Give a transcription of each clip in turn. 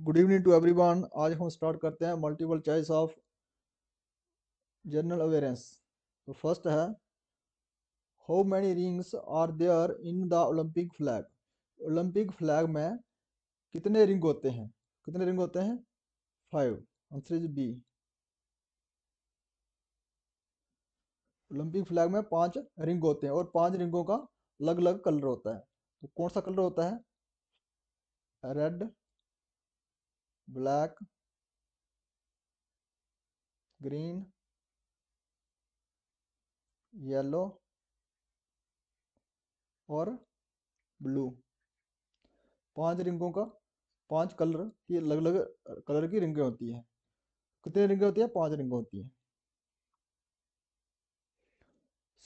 good evening to everyone आज हम start करते हैं multiple choice of general awareness तो फर्स्ट है how many rings are there in the Olympic flag Olympic flag में कितने रिंग होते हैं कितने रिंग होते हैं five answer is B Olympic flag में पांच रिंग होते हैं और पांच रिंगों का अलग अलग कलर होता है तो कौन सा कलर होता है रेड ब्लैक ग्रीन येलो और ब्लू पांच रिंगों का पांच कलर की अलग अलग कलर की रिंगें होती है कितने रिंगें होती है पांच रिंगें होती है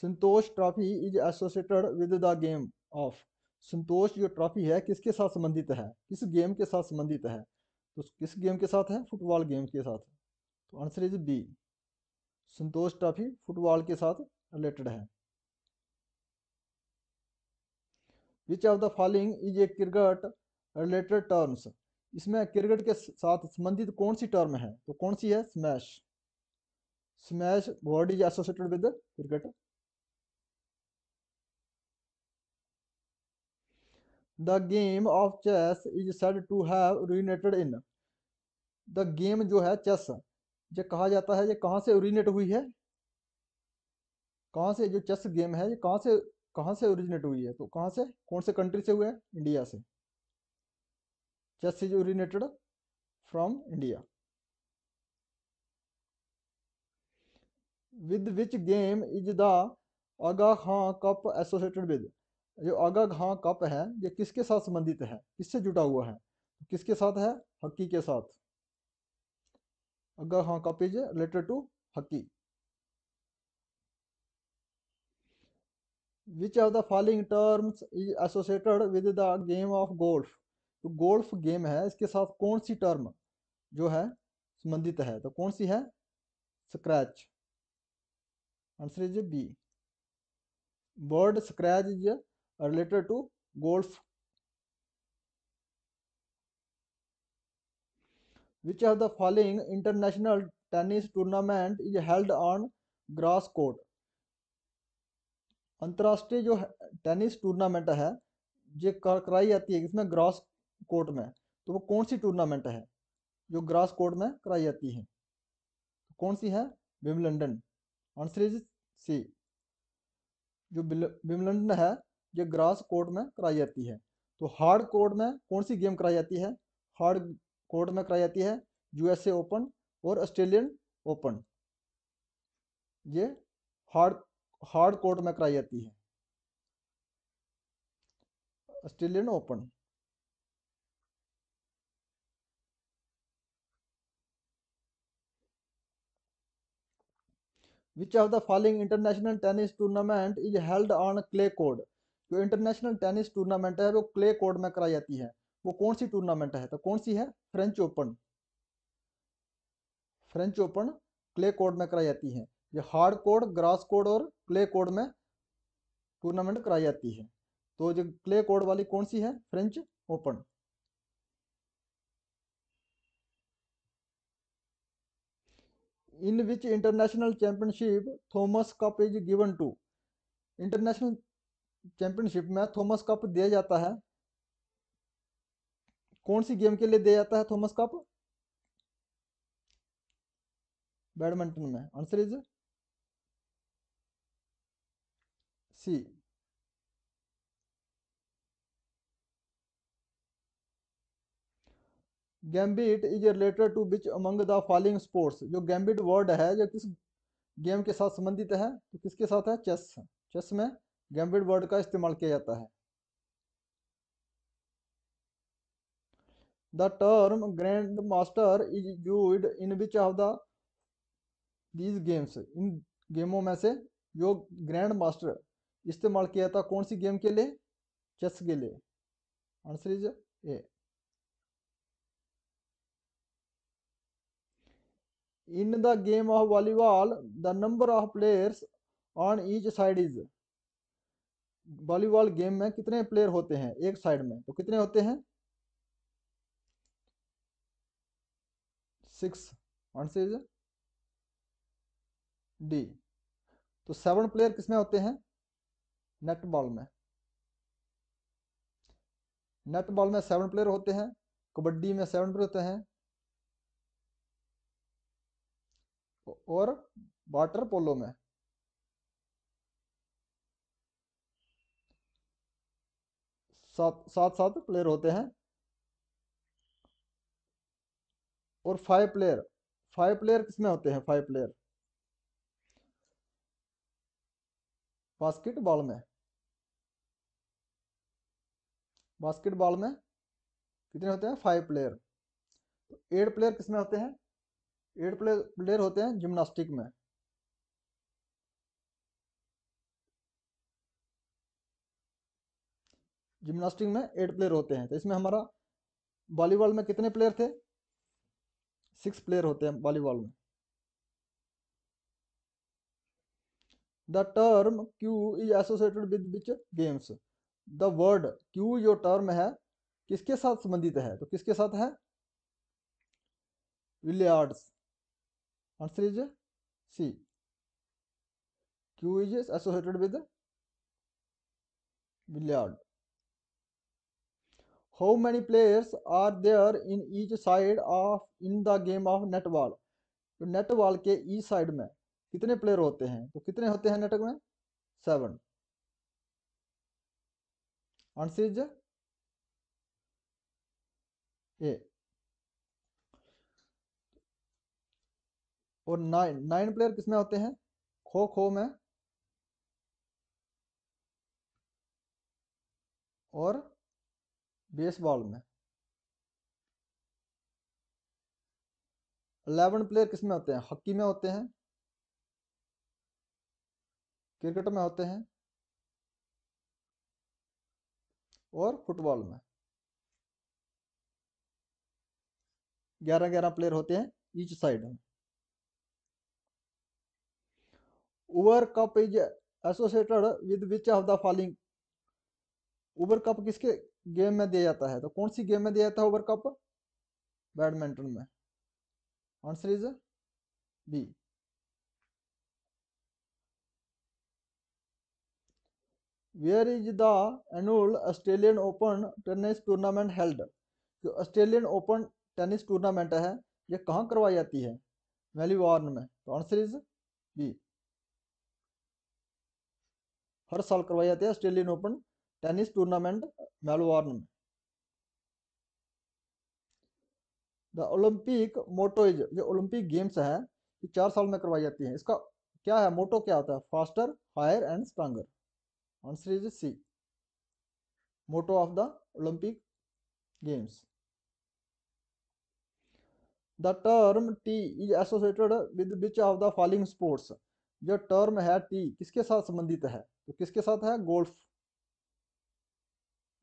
Santosh trophy is associated with the game of Santosh जो ट्रॉफी है किसके साथ संबंधित है किस गेम के साथ संबंधित है तो किस गेम के साथ है फुटबॉल गेम के साथ तो answer is B Santosh trophy football के साथ रिलेटेड है which of the following is a cricket related terms इसमें क्रिकेट के साथ संबंधित कौन सी टर्म है तो कौन सी है smash smash word is associated with cricket the game of chess is said to have originated in the game जो है चेस ये कहा जाता है ये कहाँ से ओरिजिनेट हुई है कहाँ से जो चेस गेम है ये कहाँ से कहाँ से ओरिजिनेट हुई है तो कहाँ से कौन से कंट्री से हुआ है इंडिया से chess is originated from India with which game is the Aga Khan cup associated with जो आगा घा कप है ये किसके साथ संबंधित है किससे जुटा हुआ है किसके साथ है हकी के साथ अगर हाँ cup is related to hockey which of the following terms is associated with the game of golf तो गोल्फ गेम है इसके साथ कौन सी टर्म जो है संबंधित है तो कौन सी है scratch answer is B word scratch is related to golf which of the following international tennis tournament is held on grass court अंतर्राष्ट्रीय जो टेनिस टूर्नामेंट है जो कराई जाती है इसमें ग्रास कोर्ट में तो वो कौन सी टूर्नामेंट है जो ग्रास कोर्ट में कराई जाती है तो कौन सी है विमलंडन आंसर इज सी जो विमलंडन है ये ग्रास कोर्ट में कराई जाती है तो हार्ड कोर्ट में कौन सी गेम कराई जाती है हार्ड कोर्ट में कराई जाती है यूएसए ओपन और ऑस्ट्रेलियन ओपन ये हार्ड हार्ड कोर्ट में कराई जाती है Australian open which of the following international tennis tournament is held on clay court जो इंटरनेशनल टेनिस टूर्नामेंट है वो क्ले कोर्ट में कराई जाती है वो कौन सी टूर्नामेंट है तो कौन सी है French open French open clay court में कराई जाती है ये हार्ड कोर्ट ग्रास कोर्ट और क्ले कोर्ट में टूर्नामेंट कराई जाती है तो जो क्ले कोर्ट वाली कौन सी है French open in which international championship Thomas cup is given to international championship में थॉमस कप दिया जाता है कौन सी गेम के लिए दिया जाता है थॉमस कप बैडमिंटन में answer is C gambit is related to which among the following sports जो गैम्बिट वर्ड है जो किस गेम के साथ संबंधित है तो किसके साथ है चेस चेस में गैम्बिट वर्ड का इस्तेमाल किया जाता है the term grand master is in in which of these games इन गेमों में से जो ग्रैंड मास्टर इस्तेमाल किया था कौन सी गेम के लिए चेस के लिए answer is A in the game of volleyball the number of players on each side is volleyball game में कितने प्लेयर होते हैं एक साइड में तो कितने होते हैं सिक्स आंसर इज डी तो सेवन प्लेयर किसमें होते हैं नेट बॉल में नेट बॉल में सेवन प्लेयर होते हैं कबड्डी में सेवन प्लेयर होते हैं और वाटर पोलो में सात सात सात प्लेयर होते हैं और फाइव प्लेयर फाइव प्लेयर किसमें होते हैं फाइव प्लेयर बास्केटबॉल में बास्केटबॉल में कितने होते हैं फाइव प्लेयर तो एट प्लेयर किसमें होते हैं एट प्लेयर प्लेयर होते हैं जिम्नास्टिक में जिम्नास्टिक में एट प्लेयर होते हैं तो इसमें हमारा वॉलीबॉल में कितने प्लेयर थे सिक्स प्लेयर होते हैं वॉलीबॉल में the term cue is associated with which games the word cue जो टर्म है किसके साथ संबंधित है तो किसके साथ है billiards answer is C cue is associated with billiard how many players are there in each side of in the game of netball तो नेटबॉल के ई साइड में कितने प्लेयर होते हैं तो कितने होते हैं नेटवर्क में सेवन आंसर इज ए और नाइन नाइन प्लेयर किसमें होते हैं खो खो में और बेसबॉल में अलेवन प्लेयर किस में होते हैं हॉकी में होते हैं क्रिकेट में होते हैं और फुटबॉल में ग्यारह ग्यारह प्लेयर होते हैं ईच साइड में over cup is associated with which of the following over cup किसके गेम में दिया जाता है तो कौन सी गेम में दिया जाता है ओवर कप बैडमिंटन में answer is B where is the annual Australian open tennis tournament held जो ऑस्ट्रेलियन ओपन टेनिस टूर्नामेंट है ये कहाँ करवाई जाती है मेलीवार्न में तो आंसर इज बी हर साल करवाई जाती है Australian open tennis tournament Melbourne में द ओलंपिक मोटो इज जो ओलंपिक गेम्स है ये चार साल में करवाई जाती है इसका क्या है मोटो क्या होता है faster higher and stronger answer is C motto of the Olympic games the term tee is associated with which of the following sports जो टर्म है टी किसके साथ संबंधित है तो किसके साथ है गोल्फ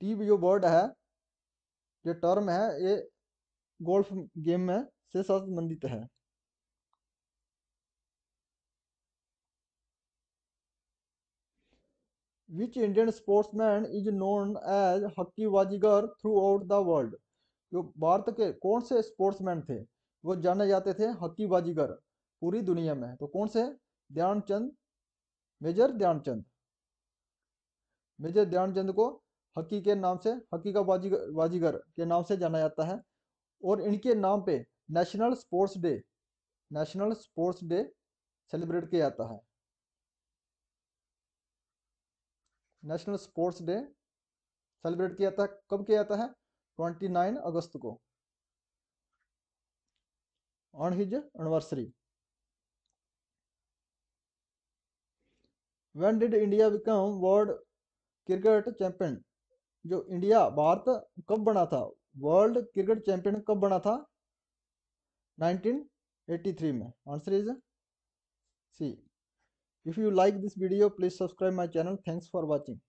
टीब जो वर्ड है जो टर्म है ये गोल्फ गेम में से संबंधित है which Indian sportsman is known as hockey वाजीगर थ्रू आउट द वर्ल्ड जो भारत के कौन से स्पोर्ट्समैन थे वो जाने जाते थे हक्की बाजीगर पूरी दुनिया में तो कौन से ध्यानचंद मेजर ध्यानचंद मेजर ध्यानचंद को हकी के नाम से हकी का बाजीगर बाजीगर के नाम से जाना जाता है और इनके नाम पे national sports day national sports day celebrate किया जाता है नेशनल स्पोर्ट्स डे सेलिब्रेट किया जाता है कब किया जाता है 29 अगस्त को on his anniversary when did India become world cricket champion जो इंडिया भारत कब बना था वर्ल्ड क्रिकेट चैंपियन कब बना था 1983 में answer is C if you like this video please subscribe my channel thanks for watching